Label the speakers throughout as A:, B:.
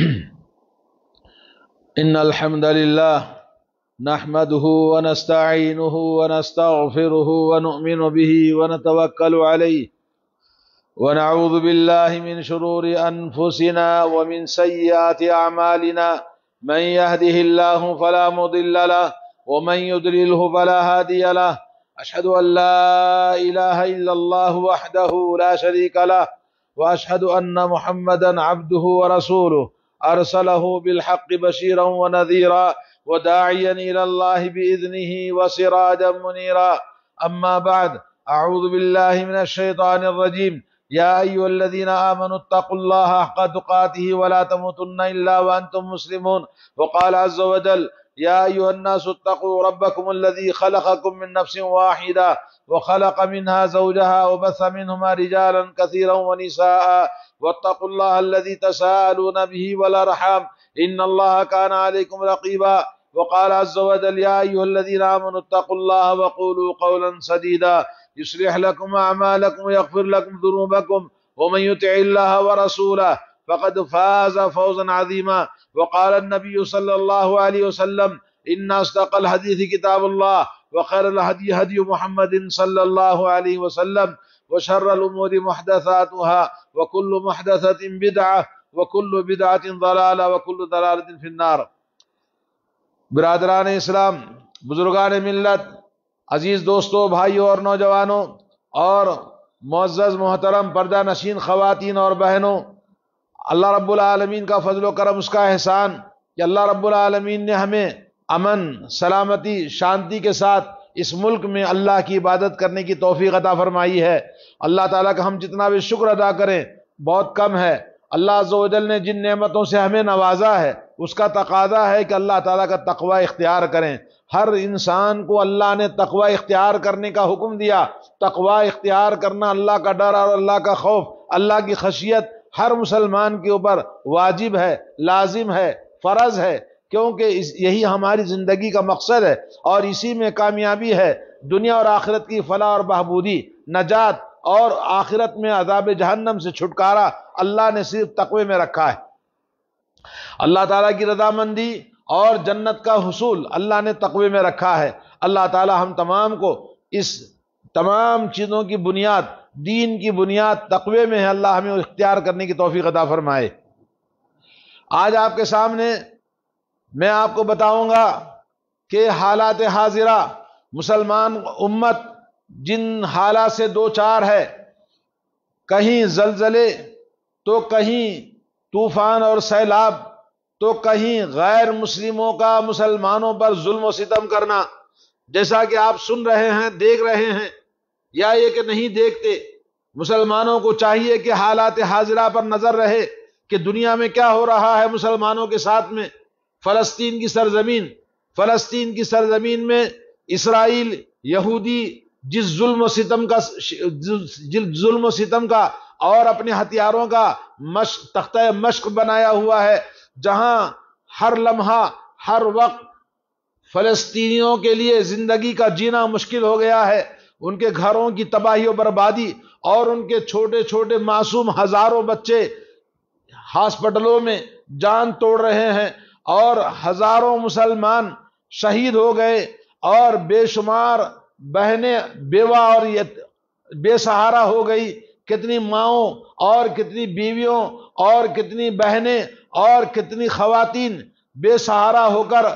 A: إن الحمد لله نحمده ونستعينه ونستغفره ونؤمن به ونتوكل عليه ونعوذ بالله من شرور أنفسنا ومن سيئات أعمالنا من يهده الله فلا مضل له ومن يدلله فلا هادي له أشهد أن لا إله إلا الله وحده لا شريك له وأشهد أن محمدا عبده ورسوله أرسله بالحق بشيرا ونذيرا وداعيا إلى الله بإذنه وسراجا منيرا أما بعد أعوذ بالله من الشيطان الرجيم يا أيها الذين آمنوا اتقوا الله حق تقاته ولا تموتن إلا وأنتم مسلمون وقال عز وجل يا أيها الناس اتقوا ربكم الذي خلقكم من نفس واحدة وخلق منها زوجها وبث منهما رجالا كثيرا ونساء واتقوا الله الذي تساءلون به والأرحام إن الله كان عليكم رقيبا وقال عز وجل يا أيها الذين آمنوا اتقوا الله وقولوا قولا سديدا يصلح لكم أعمالكم ويغفر لكم ذنوبكم ومن يطع الله ورسوله فقد فاز فوزا عظيما وقال النبي صلى الله عليه وسلم ان اصدق الحديث كتاب الله وخير الهدي هدي محمد صلى الله عليه وسلم وشر الامور محدثاتها وكل محدثه بدعه وكل بدعه ضلاله وكل ضلاله في النار برادران اسلام بزرگان ملت عزیز دوستو بھائیو اور نوجوانوں اور معزز محترم پردہ نشین خواتین اور بہنوں اللہ رب العالمین کا فضل و کرم اس کا احسان کہ اللہ رب العالمین نے ہمیں امن سلامتی شانتی کے ساتھ اس ملک میں اللہ کی عبادت کرنے کی توفیق عطا فرمائی ہے اللہ تعالیٰ کا ہم جتنا بھی شکر ادا کریں بہت کم ہے اللہ عز و جل نے جن نعمتوں سے ہمیں نوازا ہے اس کا تقاضہ ہے کہ اللہ تعالیٰ کا تقوی اختیار کریں ہر انسان کو اللہ نے تقوی اختیار کرنے کا حکم دیا تقوی اختیار کرنا اللہ کا ڈر اور اللہ کا خوف اللہ کی خشیت ہر مسلمان کے اوپر واجب ہے لازم ہے فرض ہے کیونکہ اس یہی ہماری زندگی کا مقصد ہے اور اسی میں کامیابی ہے دنیا اور آخرت کی فلاح اور بہبودی نجات اور آخرت میں عذاب جہنم سے چھٹکارا اللہ نے صرف تقوی میں رکھا ہے اللہ تعالیٰ کی رضامندی اور جنت کا حصول اللہ نے تقوی میں رکھا ہے اللہ تعالیٰ ہم تمام کو اس تمام چیزوں کی بنیاد دین کی بنیاد تقوی میں ہے اللہ ہمیں اختیار کرنے کی توفیق عطا فرمائے آج آپ کے سامنے میں آپ کو بتاؤں گا کہ حالات حاضرہ مسلمان امت جن حالات سے دو چار ہے کہیں زلزلے تو کہیں طوفان اور سیلاب تو کہیں غیر مسلموں کا مسلمانوں پر ظلم و ستم کرنا جیسا کہ آپ سن رہے ہیں دیکھ رہے ہیں یا یہ کہ نہیں دیکھتے مسلمانوں کو چاہیے کہ حالات حاضرہ پر نظر رہے کہ دنیا میں کیا ہو رہا ہے مسلمانوں کے ساتھ میں فلسطین کی سرزمین فلسطین کی سرزمین میں اسرائیل یہودی جس ظلم و ستم کا ظلم و ستم کا اور اپنے ہتھیاروں کا مشق تختہ مشق بنایا ہوا ہے جہاں ہر لمحہ ہر وقت فلسطینیوں کے لیے زندگی کا جینا مشکل ہو گیا ہے ان کے گھروں کی تباہی و بربادی اور ان کے چھوٹے چھوٹے معصوم ہزاروں بچے ہاسپٹلوں میں جان توڑ رہے ہیں اور ہزاروں مسلمان شہید ہو گئے اور بے شمار بہنیں بیوہ اور بے سہارا ہو گئی کتنی ماؤں اور کتنی بیویوں اور کتنی بہنیں اور کتنی خواتین بے سہارا ہو کر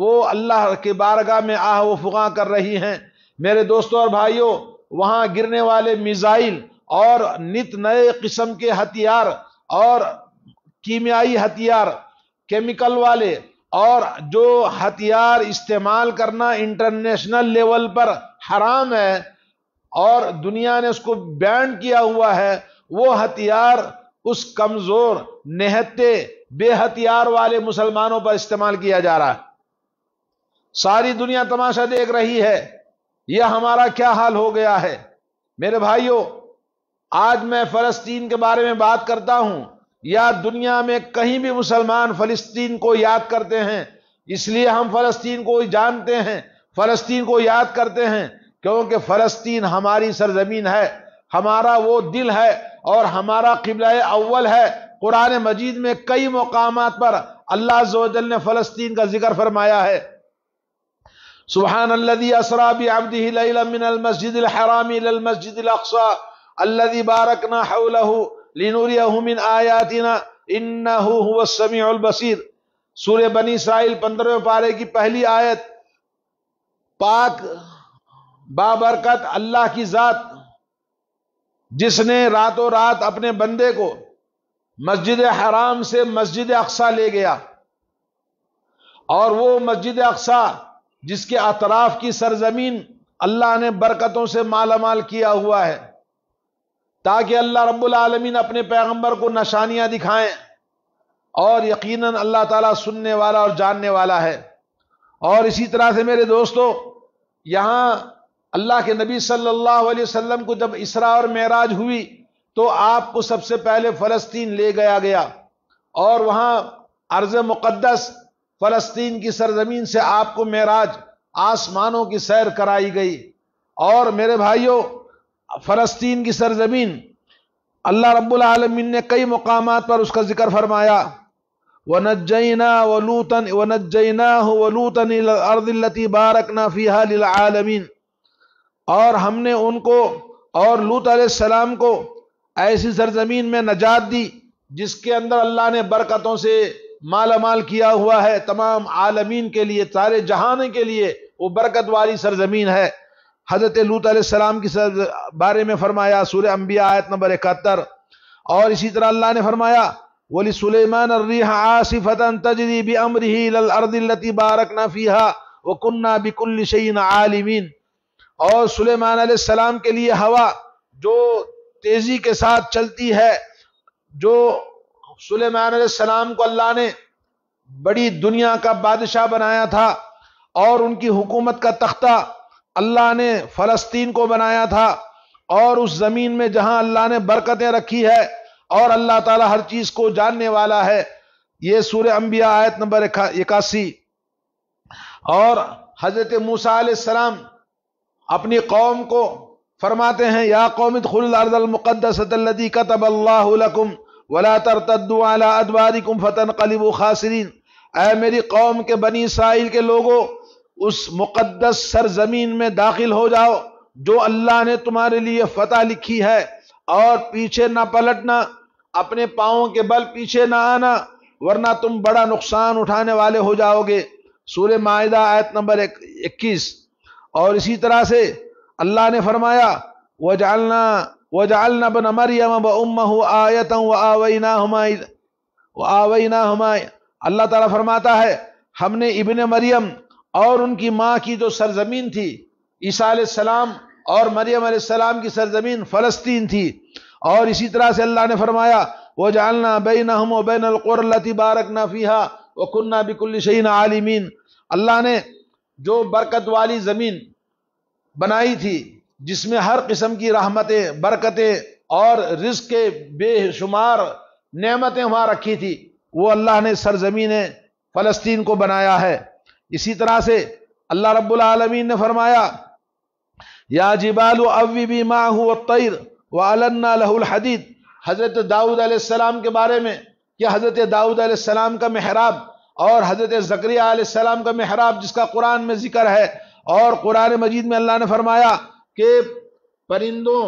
A: وہ اللہ کے بارگاہ میں آہ و فغاں کر رہی ہیں میرے دوستوں اور بھائیوں وہاں گرنے والے میزائل اور نت نئے قسم کے ہتھیار اور کیمیائی ہتھیار کیمیکل والے اور جو ہتھیار استعمال کرنا انٹرنیشنل لیول پر حرام ہے اور دنیا نے اس کو بینڈ کیا ہوا ہے وہ ہتھیار اس کمزور نہتے بے ہتھیار والے مسلمانوں پر استعمال کیا جا رہا ہے ساری دنیا تماشا دیکھ رہی ہے یہ ہمارا کیا حال ہو گیا ہے میرے بھائیوں آج میں فلسطین کے بارے میں بات کرتا ہوں یا دنیا میں کہیں بھی مسلمان فلسطین کو یاد کرتے ہیں اس لیے ہم فلسطین کو جانتے ہیں فلسطین کو یاد کرتے ہیں کیونکہ فلسطین ہماری سرزمین ہے ہمارا وہ دل ہے اور ہمارا قبلہ اول ہے قرآن مجید میں کئی مقامات پر اللہ جل نے فلسطین کا ذکر فرمایا ہے سبحان الذي اسرى بعبده ليلا من المسجد الحرام الى المسجد الاقصى الذي باركنا حوله لنريه من آياتنا انه هو السميع البصير سورہ بنی اسرائیل پندرہ پارے کی پہلی آیت پاک بابرکت اللہ کی ذات جس نے رات و رات اپنے بندے کو مسجد حرام سے مسجد اقصہ لے گیا اور وہ مسجد اقصہ جس کے اطراف کی سرزمین اللہ نے برکتوں سے مال کیا ہوا ہے تاکہ اللہ رب العالمین اپنے پیغمبر کو نشانیاں دکھائیں اور یقیناً اللہ تعالیٰ سننے والا اور جاننے والا ہے اور اسی طرح سے میرے دوستو یہاں اللہ کے نبی صلی اللہ علیہ وسلم کو جب اسرا اور معراج ہوئی تو آپ کو سب سے پہلے فلسطین لے گیا گیا اور وہاں عرض مقدس فلسطین کی سرزمین سے آپ کو معراج آسمانوں کی سیر کرائی گئی اور میرے بھائیوں فلسطین کی سرزمین اللہ رب العالمین نے کئی مقامات پر اس کا ذکر فرمایا وَنَجَّيْنَا وَلُوتًا وَنَجَّيْنَاهُ وَلُوتًا إِلَى الْأَرْضِ الَّتِي بَارَكْنَا فِيهَا لِلْعَالَمِينَ اور ہم نے ان کو اور لوت علیہ السلام کو ایسی سرزمین میں نجات دی جس کے اندر اللہ نے برکتوں سے مال کیا ہوا ہے تمام عالمین کے لیے سارے جہانے کے لیے وہ برکت والی سرزمین ہے حضرت لوت علیہ السلام کی سر بارے میں فرمایا سورہ انبیاء آیت نمبر اکہتر اور اسی طرح اللہ نے فرمایا ولی سلیمان تجری بھی بارک التي باركنا فيها وكنا بكل شيء عالمين اور سلیمان علیہ السلام کے لیے ہوا جو تیزی کے ساتھ چلتی ہے جو سلیمان علیہ السلام کو اللہ نے بڑی دنیا کا بادشاہ بنایا تھا اور ان کی حکومت کا تختہ اللہ نے فلسطین کو بنایا تھا اور اس زمین میں جہاں اللہ نے برکتیں رکھی ہے اور اللہ تعالیٰ ہر چیز کو جاننے والا ہے یہ سور انبیاء آیت نمبر اکاسی اور حضرت موسیٰ علیہ السلام اپنی قوم کو فرماتے ہیں یا اللذی کتب اللہ لکم ولا تر عَلَىٰ فتن کلیب و اے میری قوم کے بنی اسرائیل کے لوگوں اس مقدس سرزمین میں داخل ہو جاؤ جو اللہ نے تمہارے لیے فتح لکھی ہے اور پیچھے نہ پلٹنا اپنے پاؤں کے بل پیچھے نہ آنا ورنہ تم بڑا نقصان اٹھانے والے ہو جاؤ گے سورہ معاہدہ آیت نمبر اکیس اور اسی طرح سے اللہ نے فرمایا وَجَعَلْنَا وجعلنا ابن مریم اب ام آیت و اللہ تعالیٰ فرماتا ہے ہم نے ابن مریم اور ان کی ماں کی جو سرزمین تھی عیسیٰ علیہ السلام اور مریم علیہ السلام کی سرزمین فلسطین تھی اور اسی طرح سے اللہ نے فرمایا وہ جالنا وَبَيْنَ نہم و بین القرلۃ بارک نہ فیحا و عالمین اللہ نے جو برکت والی زمین بنائی تھی جس میں ہر قسم کی رحمتیں برکتیں اور رزق کے بے شمار نعمتیں وہاں رکھی تھی وہ اللہ نے سرزمین فلسطین کو بنایا ہے اسی طرح سے اللہ رب العالمین نے فرمایا یا جبال اوی بی ماں ہوں تئیر و الحدید حضرت داؤد علیہ السلام کے بارے میں کہ حضرت دعوت علیہ السلام کا محراب اور حضرت زکریہ علیہ السلام کا محراب جس کا قرآن میں ذکر ہے اور قرآن مجید میں اللہ نے فرمایا کہ پرندوں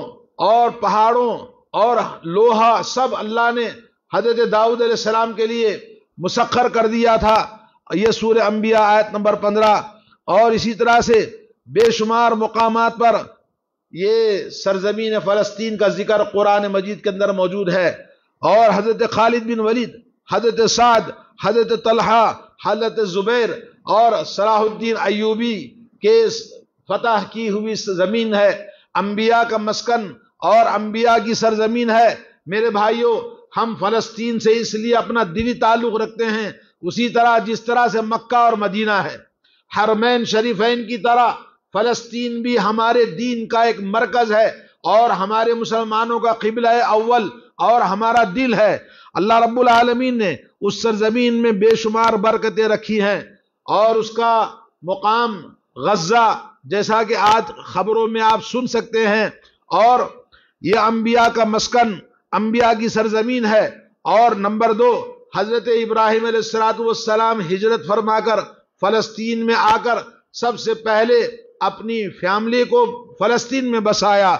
A: اور پہاڑوں اور لوہا سب اللہ نے حضرت داؤد علیہ السلام کے لیے مسخر کر دیا تھا یہ سور انبیاء آیت نمبر پندرہ اور اسی طرح سے بے شمار مقامات پر یہ سرزمین فلسطین کا ذکر قرآن مجید کے اندر موجود ہے اور حضرت خالد بن ولید حضرت سعد حضرت طلحہ حضرت زبیر اور صلاح الدین ایوبی کے فتح کی ہوئی زمین ہے انبیاء کا مسکن اور انبیاء کی سرزمین ہے میرے بھائیوں ہم فلسطین سے اس لیے اپنا دلی تعلق رکھتے ہیں اسی طرح جس طرح سے مکہ اور مدینہ ہے حرمین شریفین کی طرح فلسطین بھی ہمارے دین کا ایک مرکز ہے اور ہمارے مسلمانوں کا قبلہ اول اور ہمارا دل ہے اللہ رب العالمین نے اس سرزمین میں بے شمار برکتیں رکھی ہیں اور اس کا مقام غزہ جیسا کہ آج خبروں میں آپ سن سکتے ہیں اور یہ انبیاء کا مسکن انبیاء کی سرزمین ہے اور نمبر دو حضرت ابراہیم علیہ السلاۃ والسلام ہجرت فرما کر فلسطین میں آ کر سب سے پہلے اپنی فیملی کو فلسطین میں بسایا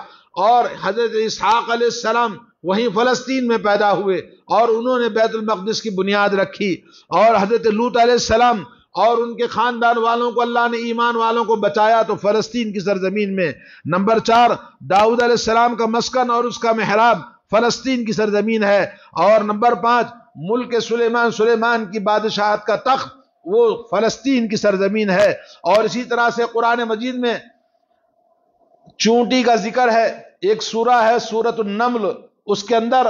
A: اور حضرت اسحاق علیہ السلام وہیں فلسطین میں پیدا ہوئے اور انہوں نے بیت المقدس کی بنیاد رکھی اور حضرت لوت علیہ السلام اور ان کے خاندان والوں کو اللہ نے ایمان والوں کو بچایا تو فلسطین کی سرزمین میں نمبر چار داؤد علیہ السلام کا مسکن اور اس کا محراب فلسطین کی سرزمین ہے اور نمبر پانچ ملک سلیمان سلیمان کی بادشاہت کا تخت وہ فلسطین کی سرزمین ہے اور اسی طرح سے قرآن مجید میں چونٹی کا ذکر ہے ایک سورہ ہے سورت النمل اس کے اندر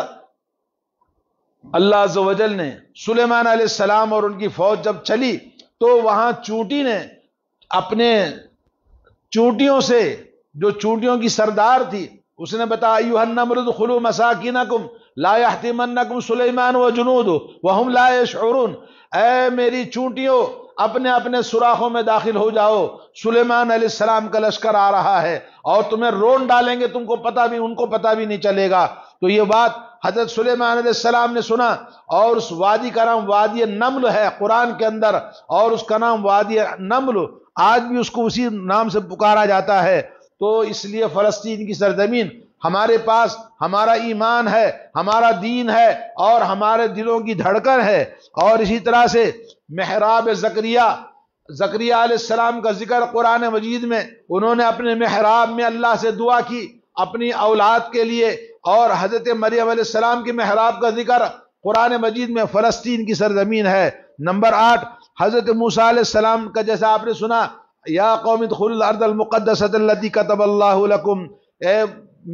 A: اللہ عز و جل نے سلیمان علیہ السلام اور ان کی فوج جب چلی تو وہاں چوٹی نے اپنے چوٹیوں سے جو چوٹیوں کی سردار تھی اس نے بتایا یحتمنکم سلیمان و جنود لا یشعرون اے میری چوٹیوں اپنے اپنے سوراخوں میں داخل ہو جاؤ سلیمان علیہ السلام کا لشکر آ رہا ہے اور تمہیں رون ڈالیں گے تم کو پتا بھی ان کو پتا بھی نہیں چلے گا تو یہ بات حضرت سلیمان علیہ السلام نے سنا اور اس وادی کا نام وادی نمل ہے قرآن کے اندر اور اس کا نام وادی نمل آج بھی اس کو اسی نام سے پکارا جاتا ہے تو اس لیے فلسطین کی سرزمین ہمارے پاس ہمارا ایمان ہے ہمارا دین ہے اور ہمارے دلوں کی دھڑکن ہے اور اسی طرح سے محراب زکریہ زکریہ علیہ السلام کا ذکر قرآن مجید میں انہوں نے اپنے محراب میں اللہ سے دعا کی اپنی اولاد کے لیے اور حضرت مریم علیہ السلام کے محراب کا ذکر قرآن مجید میں فلسطین کی سرزمین ہے نمبر آٹھ حضرت موسیٰ علیہ السلام کا جیسا آپ نے سنا یا قوم ادخل الارض المقدست اللہ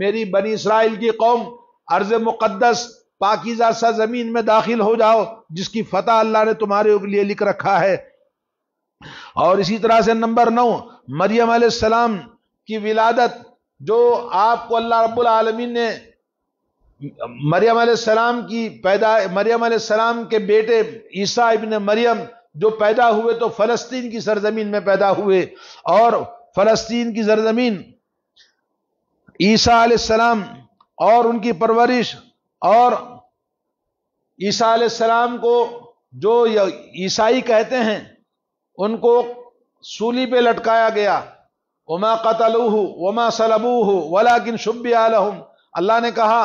A: میری بنی اسرائیل کی قوم ارض مقدس پاکیزہ سا زمین میں داخل ہو جاؤ جس کی فتح اللہ نے تمہارے لیے لکھ رکھا ہے اور اسی طرح سے نمبر نو مریم علیہ السلام کی ولادت جو آپ کو اللہ رب العالمین نے مریم علیہ السلام کی پیدا مریم علیہ السلام کے بیٹے عیسیٰ ابن مریم جو پیدا ہوئے تو فلسطین کی سرزمین میں پیدا ہوئے اور فلسطین کی سرزمین عیسیٰ علیہ السلام اور ان کی پرورش اور عیسیٰ علیہ السلام کو جو عیسائی کہتے ہیں ان کو سولی پہ لٹکایا گیا وما قتلوہ وما ہو ولیکن شبیہ لہم اللہ نے کہا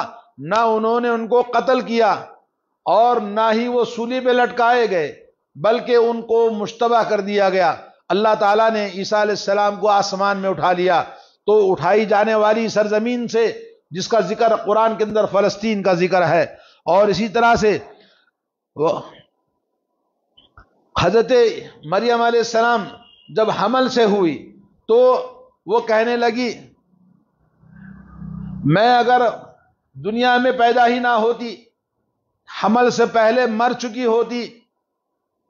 A: نہ انہوں نے ان کو قتل کیا اور نہ ہی وہ سولی پہ لٹکائے گئے بلکہ ان کو مشتبہ کر دیا گیا اللہ تعالیٰ نے عیسیٰ علیہ السلام کو آسمان میں اٹھا لیا تو اٹھائی جانے والی سرزمین سے جس کا ذکر قرآن کے اندر فلسطین کا ذکر ہے اور اسی طرح سے حضرت مریم علیہ السلام جب حمل سے ہوئی تو وہ کہنے لگی میں اگر دنیا میں پیدا ہی نہ ہوتی حمل سے پہلے مر چکی ہوتی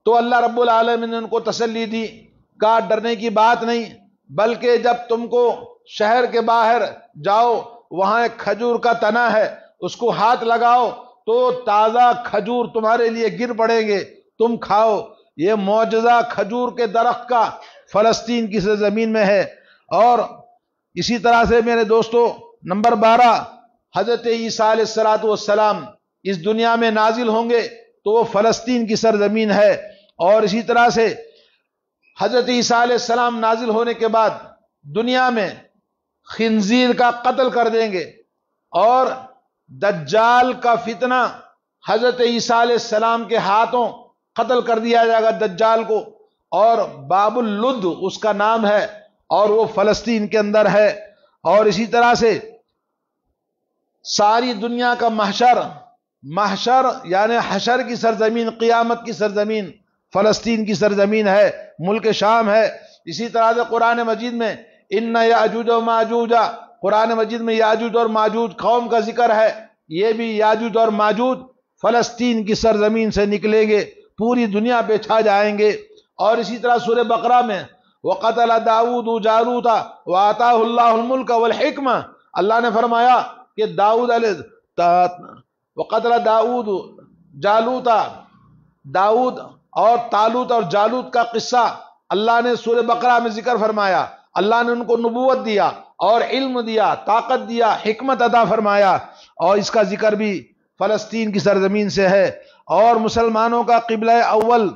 A: تو اللہ رب العالم نے ان کو تسلی دی کہا ڈرنے کی بات نہیں بلکہ جب تم کو شہر کے باہر جاؤ وہاں ایک کھجور کا تنا ہے اس کو ہاتھ لگاؤ تو تازہ کھجور تمہارے لیے گر پڑیں گے تم کھاؤ یہ معجزہ کھجور کے درخت کا فلسطین کی زمین میں ہے اور اسی طرح سے میرے دوستو نمبر بارہ حضرت عیسیٰ علیہ السلام اس دنیا میں نازل ہوں گے تو وہ فلسطین کی سرزمین ہے اور اسی طرح سے حضرت عیسیٰ علیہ السلام نازل ہونے کے بعد دنیا میں خنزیر کا قتل کر دیں گے اور دجال کا فتنہ حضرت عیسیٰ علیہ السلام کے ہاتھوں قتل کر دیا جائے گا دجال کو اور باب اللد اس کا نام ہے اور وہ فلسطین کے اندر ہے اور اسی طرح سے ساری دنیا کا محشر محشر یعنی حشر کی سرزمین قیامت کی سرزمین فلسطین کی سرزمین ہے ملک شام ہے اسی طرح سے قرآن مجید میں ان یاجوج و ماجوجا قرآن مجید میں یاجود اور ماجوج قوم کا ذکر ہے یہ بھی یاجود اور ماجوج فلسطین کی سرزمین سے نکلیں گے پوری دنیا پہ چھا جائیں گے اور اسی طرح سور بقرہ میں وہ قطل داود و جارو تھا اللہ الملک والحکمہ اللہ نے فرمایا کہ داود داود داؤد اور تالوت اور جالوت کا قصہ اللہ نے سور بقرہ میں ذکر فرمایا اللہ نے ان کو نبوت دیا اور علم دیا طاقت دیا حکمت ادا فرمایا اور اس کا ذکر بھی فلسطین کی سرزمین سے ہے اور مسلمانوں کا قبلہ اول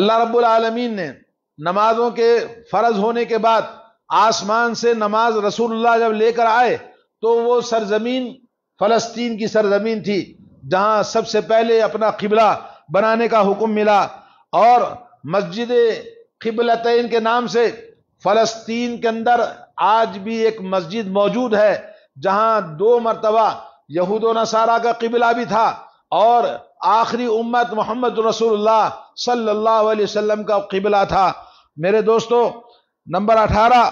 A: اللہ رب العالمین نے نمازوں کے فرض ہونے کے بعد آسمان سے نماز رسول اللہ جب لے کر آئے تو وہ سرزمین فلسطین کی سرزمین تھی جہاں سب سے پہلے اپنا قبلہ بنانے کا حکم ملا اور مسجد قبلتین کے نام سے فلسطین کے اندر آج بھی ایک مسجد موجود ہے جہاں دو مرتبہ یہود و نصارہ کا قبلہ بھی تھا اور آخری امت محمد رسول اللہ صلی اللہ علیہ وسلم کا قبلہ تھا میرے دوستو نمبر اٹھارہ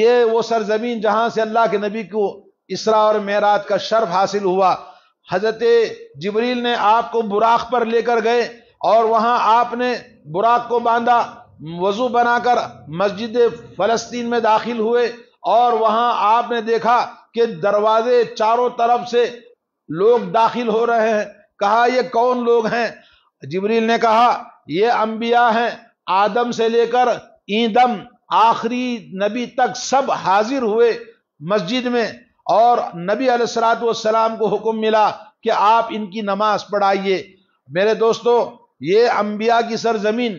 A: یہ وہ سرزمین جہاں سے اللہ کے نبی کو اسرا اور میرات کا شرف حاصل ہوا حضرت جبریل نے آپ کو براخ پر لے کر گئے اور وہاں آپ نے براخ کو باندھا وضو بنا کر مسجد فلسطین میں داخل ہوئے اور وہاں آپ نے دیکھا کہ دروازے چاروں طرف سے لوگ داخل ہو رہے ہیں کہا یہ کون لوگ ہیں جبریل نے کہا یہ انبیاء ہیں آدم سے لے کر ایندم آخری نبی تک سب حاضر ہوئے مسجد میں اور نبی علیہ السلات والسلام کو حکم ملا کہ آپ ان کی نماز پڑھائیے میرے دوستو یہ انبیاء کی سرزمین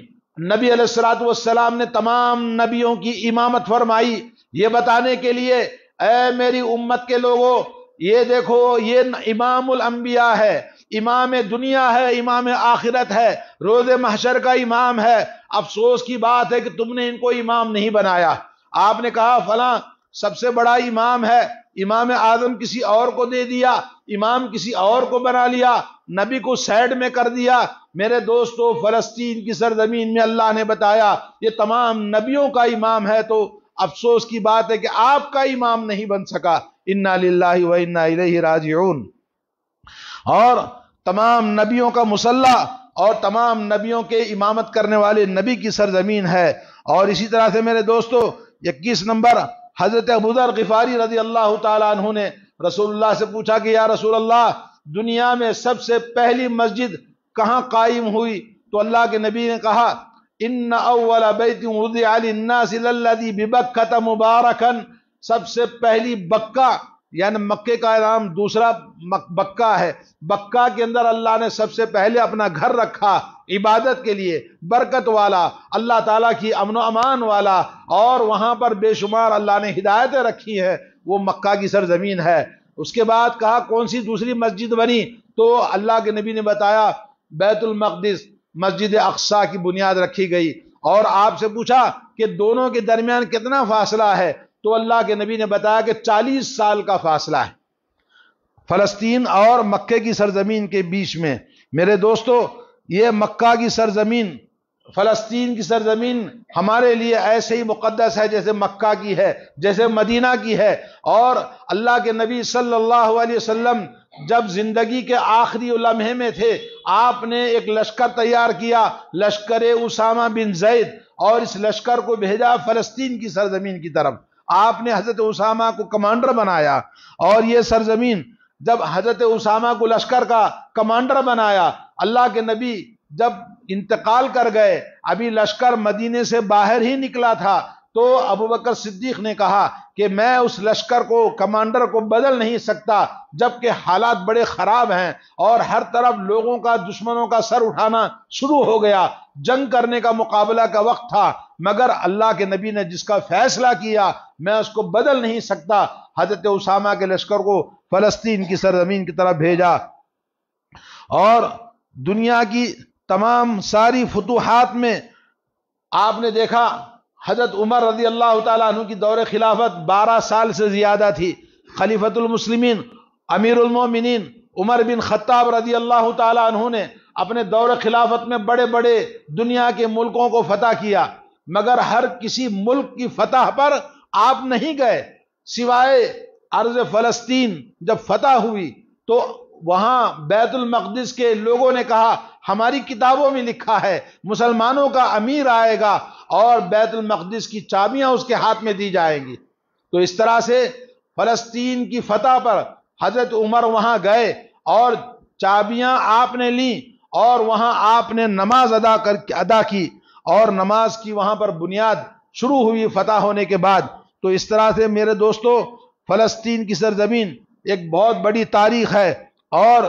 A: نبی علیہ السلاۃ والسلام نے تمام نبیوں کی امامت فرمائی یہ بتانے کے لیے اے میری امت کے لوگوں یہ دیکھو یہ امام الانبیاء ہے امام دنیا ہے امام آخرت ہے روز محشر کا امام ہے افسوس کی بات ہے کہ تم نے ان کو امام نہیں بنایا آپ نے کہا فلاں سب سے بڑا امام ہے امام آدم کسی اور کو دے دیا امام کسی اور کو بنا لیا نبی کو سیڈ میں کر دیا میرے دوستو فلسطین کی سرزمین میں اللہ نے بتایا یہ تمام نبیوں کا امام ہے تو افسوس کی بات ہے کہ آپ کا امام نہیں بن سکا لِلَّهِ و إِلَيْهِ رَاجِعُونَ اور تمام نبیوں کا مسلح اور تمام نبیوں کے امامت کرنے والے نبی کی سرزمین ہے اور اسی طرح سے میرے دوستو اکیس نمبر حضرت ابوذر غفاری رضی اللہ تعالیٰ عنہ نے رسول اللہ سے پوچھا کہ یا رسول اللہ دنیا میں سب سے پہلی مسجد کہاں قائم ہوئی تو اللہ کے نبی نے کہا اِنَّ اَوَّلَ بَيْتٍ وُضِعَ لِلنَّاسِ لَلَّذِي بِبَكَّةَ مُبَارَكًا سب سے پہلی بکہ یعنی مکے کا نام دوسرا بکہ ہے بکہ کے اندر اللہ نے سب سے پہلے اپنا گھر رکھا عبادت کے لیے برکت والا اللہ تعالیٰ کی امن و امان والا اور وہاں پر بے شمار اللہ نے ہدایتیں رکھی ہیں وہ مکہ کی سرزمین ہے اس کے بعد کہا کون سی دوسری مسجد بنی تو اللہ کے نبی نے بتایا بیت المقدس مسجد اقصا کی بنیاد رکھی گئی اور آپ سے پوچھا کہ دونوں کے درمیان کتنا فاصلہ ہے تو اللہ کے نبی نے بتایا کہ چالیس سال کا فاصلہ ہے فلسطین اور مکے کی سرزمین کے بیچ میں میرے دوستو یہ مکہ کی سرزمین فلسطین کی سرزمین ہمارے لیے ایسے ہی مقدس ہے جیسے مکہ کی ہے جیسے مدینہ کی ہے اور اللہ کے نبی صلی اللہ علیہ وسلم جب زندگی کے آخری لمحے میں تھے آپ نے ایک لشکر تیار کیا لشکر اسامہ بن زید اور اس لشکر کو بھیجا فلسطین کی سرزمین کی طرف آپ نے حضرت اسامہ کو کمانڈر بنایا اور یہ سرزمین جب حضرت اسامہ کو لشکر کا کمانڈر بنایا اللہ کے نبی جب انتقال کر گئے ابھی لشکر مدینے سے باہر ہی نکلا تھا تو ابو بکر صدیق نے کہا کہ میں اس لشکر کو کمانڈر کو بدل نہیں سکتا جبکہ حالات بڑے خراب ہیں اور ہر طرف لوگوں کا دشمنوں کا سر اٹھانا شروع ہو گیا جنگ کرنے کا مقابلہ کا وقت تھا مگر اللہ کے نبی نے جس کا فیصلہ کیا میں اس کو بدل نہیں سکتا حضرت عسامہ کے لشکر کو فلسطین کی سرزمین کی طرف بھیجا اور دنیا کی تمام ساری فتوحات میں آپ نے دیکھا حضرت عمر رضی اللہ تعالیٰ عنہ کی دور خلافت بارہ سال سے زیادہ تھی خلیفت المسلمین امیر المومنین عمر بن خطاب رضی اللہ تعالیٰ عنہ نے اپنے دور خلافت میں بڑے بڑے دنیا کے ملکوں کو فتح کیا مگر ہر کسی ملک کی فتح پر آپ نہیں گئے سوائے عرض فلسطین جب فتح ہوئی تو وہاں بیت المقدس کے لوگوں نے کہا ہماری کتابوں میں لکھا ہے مسلمانوں کا امیر آئے گا اور بیت المقدس کی چابیاں اس کے ہاتھ میں دی جائیں گی تو اس طرح سے فلسطین کی فتح پر حضرت عمر وہاں گئے اور چابیاں آپ نے لیں اور وہاں آپ نے نماز ادا کر ادا کی اور نماز کی وہاں پر بنیاد شروع ہوئی فتح ہونے کے بعد تو اس طرح سے میرے دوستو فلسطین کی سرزمین ایک بہت بڑی تاریخ ہے اور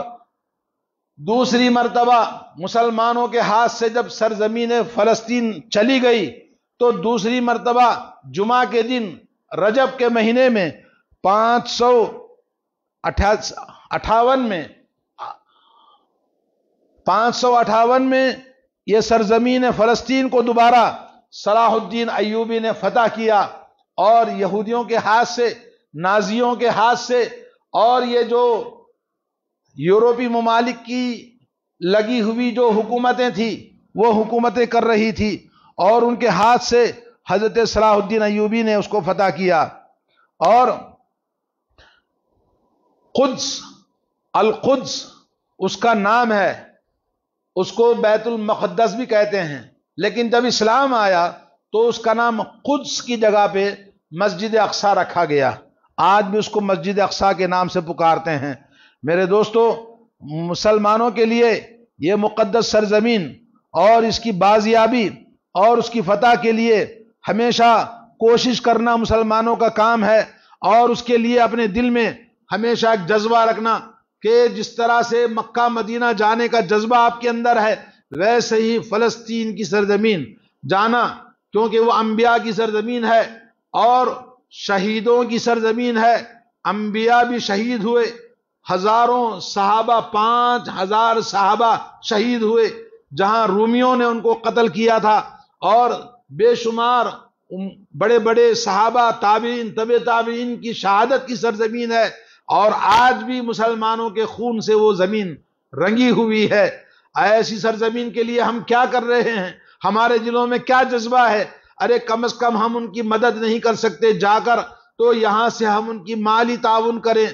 A: دوسری مرتبہ مسلمانوں کے ہاتھ سے جب سرزمین فلسطین چلی گئی تو دوسری مرتبہ جمعہ کے دن رجب کے مہینے میں پانچ سو اٹھاون میں پانچ سو اٹھاون میں یہ سرزمین فلسطین کو دوبارہ صلاح الدین ایوبی نے فتح کیا اور یہودیوں کے ہاتھ سے نازیوں کے ہاتھ سے اور یہ جو یورپی ممالک کی لگی ہوئی جو حکومتیں تھیں وہ حکومتیں کر رہی تھی اور ان کے ہاتھ سے حضرت صلاح الدین ایوبی نے اس کو فتح کیا اور قدس القدس اس کا نام ہے اس کو بیت المقدس بھی کہتے ہیں لیکن جب اسلام آیا تو اس کا نام قدس کی جگہ پہ مسجد اقسا رکھا گیا آج بھی اس کو مسجد اقسا کے نام سے پکارتے ہیں میرے دوستو مسلمانوں کے لیے یہ مقدس سرزمین اور اس کی بازیابی اور اس کی فتح کے لیے ہمیشہ کوشش کرنا مسلمانوں کا کام ہے اور اس کے لیے اپنے دل میں ہمیشہ ایک جذبہ رکھنا کہ جس طرح سے مکہ مدینہ جانے کا جذبہ آپ کے اندر ہے ویسے ہی فلسطین کی سرزمین جانا کیونکہ وہ انبیاء کی سرزمین ہے اور شہیدوں کی سرزمین ہے انبیاء بھی شہید ہوئے ہزاروں صحابہ پانچ ہزار صحابہ شہید ہوئے جہاں رومیوں نے ان کو قتل کیا تھا اور بے شمار بڑے بڑے صحابہ تابعین طب تابعین کی شہادت کی سرزمین ہے اور آج بھی مسلمانوں کے خون سے وہ زمین رنگی ہوئی ہے ایسی سرزمین کے لیے ہم کیا کر رہے ہیں ہمارے دلوں میں کیا جذبہ ہے ارے کم از کم ہم ان کی مدد نہیں کر سکتے جا کر تو یہاں سے ہم ان کی مالی تعاون کریں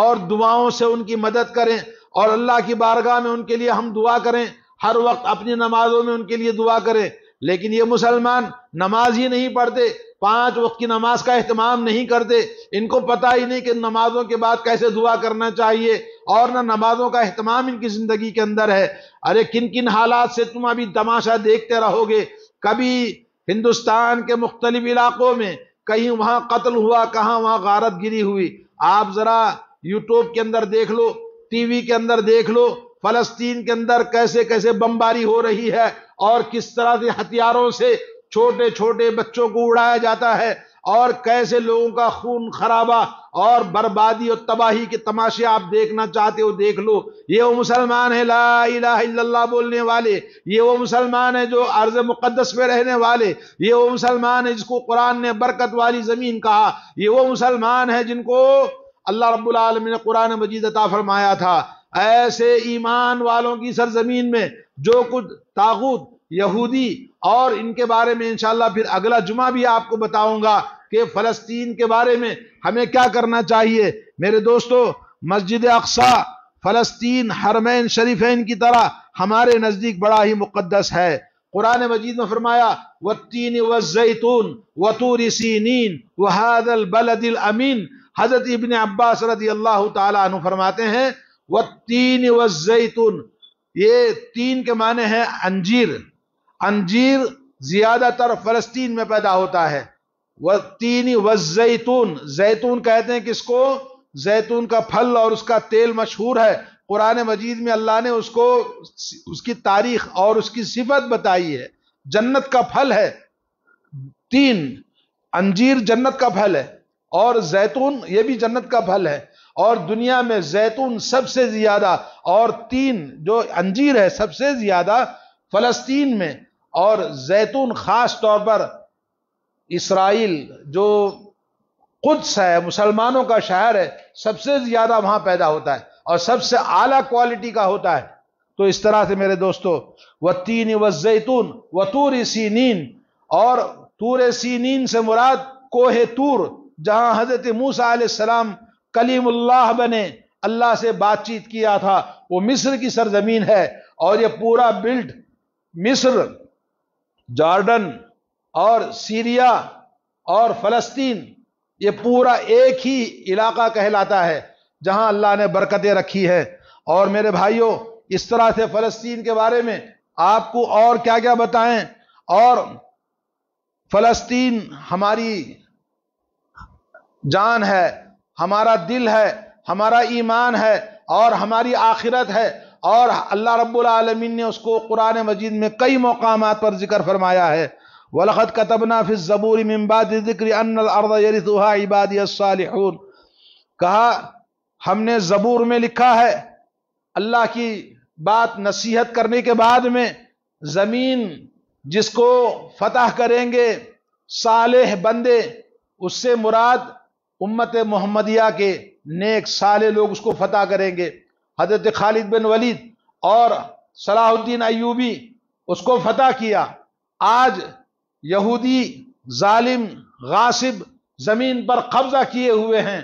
A: اور دعاؤں سے ان کی مدد کریں اور اللہ کی بارگاہ میں ان کے لیے ہم دعا کریں ہر وقت اپنی نمازوں میں ان کے لیے دعا کریں لیکن یہ مسلمان نماز ہی نہیں پڑھتے پانچ وقت کی نماز کا اہتمام نہیں کرتے ان کو پتہ ہی نہیں کہ نمازوں کے بعد کیسے دعا کرنا چاہیے اور نہ نمازوں کا اہتمام ان کی زندگی کے اندر ہے ارے کن کن حالات سے تم ابھی تماشا دیکھتے رہو گے کبھی ہندوستان کے مختلف علاقوں میں کہیں وہاں قتل ہوا کہاں وہاں غارت گری ہوئی آپ ذرا یوٹیوب کے اندر دیکھ لو ٹی وی کے اندر دیکھ لو فلسطین کے اندر کیسے کیسے بمباری ہو رہی ہے اور کس طرح سے ہتھیاروں سے چھوٹے چھوٹے بچوں کو اڑایا جاتا ہے اور کیسے لوگوں کا خون خرابہ اور بربادی اور تباہی کے تماشے آپ دیکھنا چاہتے ہو دیکھ لو یہ وہ مسلمان ہے اللہ بولنے والے یہ وہ مسلمان ہے جو عرض مقدس میں رہنے والے یہ وہ مسلمان ہے جس کو قرآن نے برکت والی زمین کہا یہ وہ مسلمان ہے جن کو اللہ رب العالمین نے قرآن مجید عطا فرمایا تھا ایسے ایمان والوں کی سرزمین میں جو کچھ تاغوت یہودی اور ان کے بارے میں انشاءاللہ پھر اگلا جمعہ بھی آپ کو بتاؤں گا کہ فلسطین کے بارے میں ہمیں کیا کرنا چاہیے میرے دوستو مسجد اقصا فلسطین حرمین شریفین کی طرح ہمارے نزدیک بڑا ہی مقدس ہے قرآن مجید میں فرمایا وَالتِّينِ وَالزَّيْتُونِ وَتُورِ سِينِينَ وَهَذَا الْبَلَدِ الْأَمِينَ حضرت ابن عباس رضی اللہ تعالیٰ عنہ فرماتے ہیں وہ تین یہ تین کے معنی ہے انجیر انجیر زیادہ تر فلسطین میں پیدا ہوتا ہے وہ تین زیتون کہتے ہیں کس کو زیتون کا پھل اور اس کا تیل مشہور ہے قرآن مجید میں اللہ نے اس کو اس کی تاریخ اور اس کی صفت بتائی ہے جنت کا پھل ہے تین انجیر جنت کا پھل ہے اور زیتون یہ بھی جنت کا پھل ہے اور دنیا میں زیتون سب سے زیادہ اور تین جو انجیر ہے سب سے زیادہ فلسطین میں اور زیتون خاص طور پر اسرائیل جو قدس ہے مسلمانوں کا شہر ہے سب سے زیادہ وہاں پیدا ہوتا ہے اور سب سے اعلیٰ کوالٹی کا ہوتا ہے تو اس طرح سے میرے دوستو دوستوں وَتُورِ سِينِينَ اور تور سے مراد کوہ تور جہاں حضرت موسیٰ علیہ السلام کلیم اللہ بنے اللہ سے بات چیت کیا تھا وہ مصر کی سرزمین ہے اور یہ پورا بلڈ مصر جارڈن اور سیریا اور فلسطین یہ پورا ایک ہی علاقہ کہلاتا ہے جہاں اللہ نے برکتیں رکھی ہے اور میرے بھائیوں اس طرح سے فلسطین کے بارے میں آپ کو اور کیا کیا بتائیں اور فلسطین ہماری جان ہے ہمارا دل ہے ہمارا ایمان ہے اور ہماری آخرت ہے اور اللہ رب العالمین نے اس کو قرآن مجید میں کئی مقامات پر ذکر فرمایا ہے كَتَبْنَا فِي الزَّبُورِ مِنْ بَعْدِ ذِكْرِ أَنَّ الْأَرْضَ يَرِثُهَا عِبَادِيَ الصَّالِحُونَ کہا ہم نے زبور میں لکھا ہے اللہ کی بات نصیحت کرنے کے بعد میں زمین جس کو فتح کریں گے صالح بندے اس سے مراد امت محمدیہ کے نیک سالے لوگ اس کو فتح کریں گے حضرت خالد بن ولید اور صلاح الدین ایوبی اس کو فتح کیا آج یہودی ظالم غاسب زمین پر قبضہ کیے ہوئے ہیں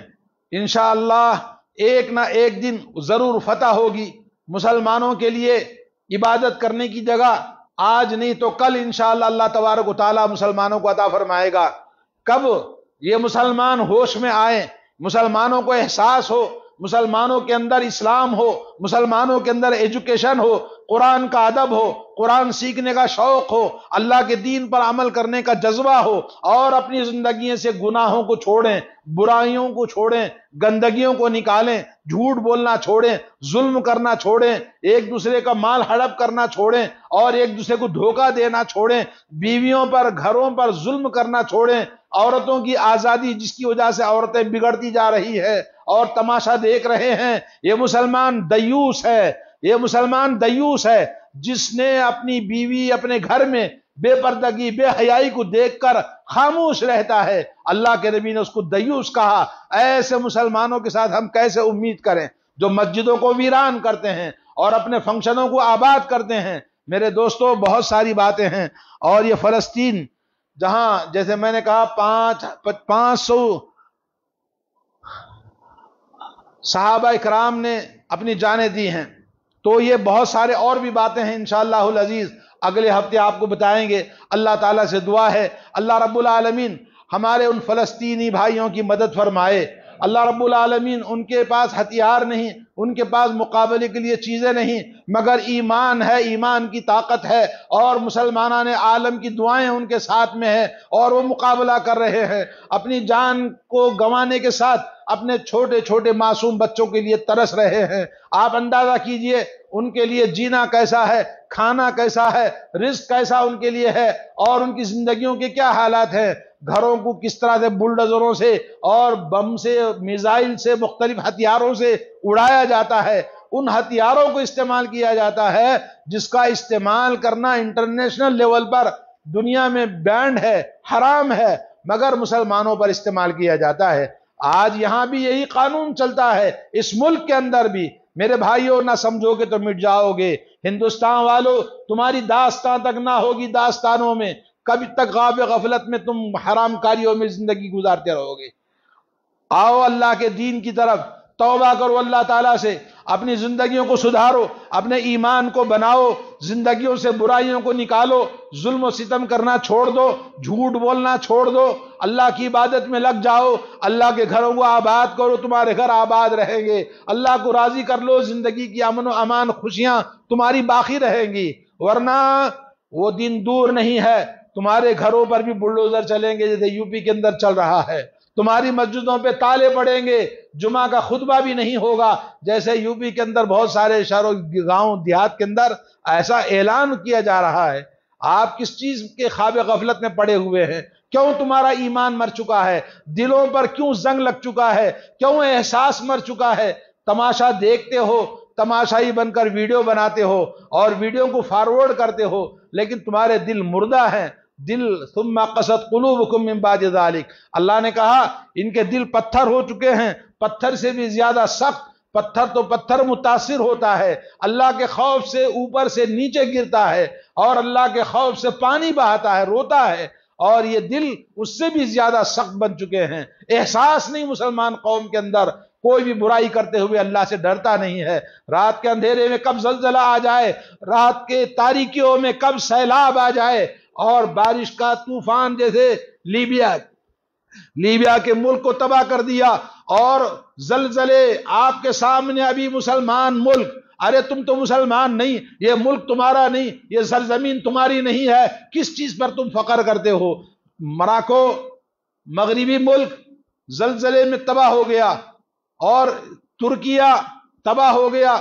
A: انشاءاللہ ایک نہ ایک دن ضرور فتح ہوگی مسلمانوں کے لیے عبادت کرنے کی جگہ آج نہیں تو کل انشاءاللہ اللہ تبارک و تعالیٰ مسلمانوں کو عطا فرمائے گا کب یہ مسلمان ہوش میں آئیں مسلمانوں کو احساس ہو مسلمانوں کے اندر اسلام ہو مسلمانوں کے اندر ایجوکیشن ہو قرآن کا ادب ہو قرآن سیکھنے کا شوق ہو اللہ کے دین پر عمل کرنے کا جذبہ ہو اور اپنی زندگی سے گناہوں کو چھوڑیں برائیوں کو چھوڑیں گندگیوں کو نکالیں جھوٹ بولنا چھوڑیں ظلم کرنا چھوڑیں ایک دوسرے کا مال ہڑپ کرنا چھوڑیں اور ایک دوسرے کو دھوکہ دینا چھوڑیں بیویوں پر گھروں پر ظلم کرنا چھوڑیں عورتوں کی آزادی جس کی وجہ سے عورتیں بگڑتی جا رہی ہے اور تماشا دیکھ رہے ہیں یہ مسلمان دئی دیوس ہے یہ مسلمان دیوس ہے جس نے اپنی بیوی اپنے گھر میں بے پردگی بے حیائی کو دیکھ کر خاموش رہتا ہے اللہ کے نبی نے اس کو دیوس کہا ایسے مسلمانوں کے ساتھ ہم کیسے امید کریں جو مسجدوں کو ویران کرتے ہیں اور اپنے فنکشنوں کو آباد کرتے ہیں میرے دوستو بہت ساری باتیں ہیں اور یہ فلسطین جہاں جیسے میں نے کہا پانچ سو صحابہ اکرام نے اپنی جانیں دی ہیں تو یہ بہت سارے اور بھی باتیں ہیں انشاءاللہ العزیز اگلے ہفتے آپ کو بتائیں گے اللہ تعالیٰ سے دعا ہے اللہ رب العالمین ہمارے ان فلسطینی بھائیوں کی مدد فرمائے اللہ رب العالمین ان کے پاس ہتھیار نہیں ان کے پاس مقابلے کے لیے چیزیں نہیں مگر ایمان ہے ایمان کی طاقت ہے اور نے عالم کی دعائیں ان کے ساتھ میں ہیں اور وہ مقابلہ کر رہے ہیں اپنی جان کو گنوانے کے ساتھ اپنے چھوٹے چھوٹے معصوم بچوں کے لیے ترس رہے ہیں آپ اندازہ کیجئے ان کے لیے جینا کیسا ہے کھانا کیسا ہے رزق کیسا ان کے لیے ہے اور ان کی زندگیوں کے کیا حالات ہیں گھروں کو کس طرح سے بلڈزروں سے اور بم سے میزائل سے مختلف ہتھیاروں سے اڑایا جاتا ہے ان ہتھیاروں کو استعمال کیا جاتا ہے جس کا استعمال کرنا انٹرنیشنل لیول پر دنیا میں بینڈ ہے حرام ہے مگر مسلمانوں پر استعمال کیا جاتا ہے آج یہاں بھی یہی قانون چلتا ہے اس ملک کے اندر بھی میرے بھائیوں نہ سمجھو گے تو مٹ جاؤ گے ہندوستان والو تمہاری داستان تک نہ ہوگی داستانوں میں کبھی تک غاب غفلت میں تم حرام کاریوں میں زندگی گزارتے رہو گے آؤ اللہ کے دین کی طرف توبہ کرو اللہ تعالیٰ سے اپنی زندگیوں کو سدھارو اپنے ایمان کو بناؤ زندگیوں سے برائیوں کو نکالو ظلم و ستم کرنا چھوڑ دو جھوٹ بولنا چھوڑ دو اللہ کی عبادت میں لگ جاؤ اللہ کے گھروں کو آباد کرو تمہارے گھر آباد رہیں گے اللہ کو راضی کر لو زندگی کی امن و امان خوشیاں تمہاری باقی رہیں گی ورنہ وہ دن دور نہیں ہے تمہارے گھروں پر بھی بلڈوزر چلیں گے جیسے یو پی کے اندر چل رہا ہے تمہاری مسجدوں پہ تالے پڑیں گے جمعہ کا خطبہ بھی نہیں ہوگا جیسے یو پی کے اندر بہت سارے شہروں گاؤں دیہات کے اندر ایسا اعلان کیا جا رہا ہے آپ کس چیز کے خواب غفلت میں پڑے ہوئے ہیں کیوں تمہارا ایمان مر چکا ہے دلوں پر کیوں زنگ لگ چکا ہے کیوں احساس مر چکا ہے تماشا دیکھتے ہو تماشائی بن کر ویڈیو بناتے ہو اور ویڈیو کو فارورڈ کرتے ہو لیکن تمہارے دل مردہ ہیں دل ثم قصد من بعد ذالک اللہ نے کہا ان کے دل پتھر ہو چکے ہیں پتھر سے بھی زیادہ سخت پتھر تو پتھر متاثر ہوتا ہے اللہ کے خوف سے اوپر سے نیچے گرتا ہے اور اللہ کے خوف سے پانی بہاتا ہے روتا ہے اور یہ دل اس سے بھی زیادہ سخت بن چکے ہیں احساس نہیں مسلمان قوم کے اندر کوئی بھی برائی کرتے ہوئے اللہ سے ڈرتا نہیں ہے رات کے اندھیرے میں کب زلزلہ آ جائے رات کے تاریکیوں میں کب سیلاب آ جائے اور بارش کا طوفان جیسے لیبیا لیبیا کے ملک کو تباہ کر دیا اور زلزلے آپ کے سامنے ابھی مسلمان ملک ارے تم تو مسلمان نہیں یہ ملک تمہارا نہیں یہ سرزمین تمہاری نہیں ہے کس چیز پر تم فخر کرتے ہو مراکو مغربی ملک زلزلے میں تباہ ہو گیا اور ترکیہ تباہ ہو گیا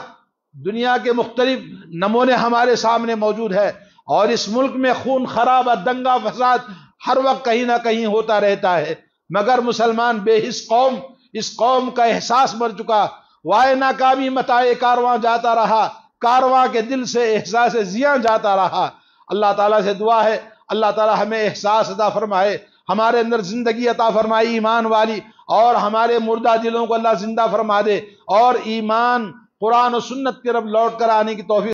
A: دنیا کے مختلف نمونے ہمارے سامنے موجود ہے اور اس ملک میں خون خراب اور دنگا فساد ہر وقت کہیں نہ کہیں ہوتا رہتا ہے مگر مسلمان بے اس قوم اس قوم کا احساس مر چکا وائے ناکامی متائے کارواں جاتا رہا کارواں کے دل سے احساس زیاں جاتا رہا اللہ تعالیٰ سے دعا ہے اللہ تعالیٰ ہمیں احساس عطا فرمائے ہمارے اندر زندگی عطا فرمائی ایمان والی اور ہمارے مردہ دلوں کو اللہ زندہ فرما دے اور ایمان قرآن و سنت رب لوٹ کر آنے کی توفیق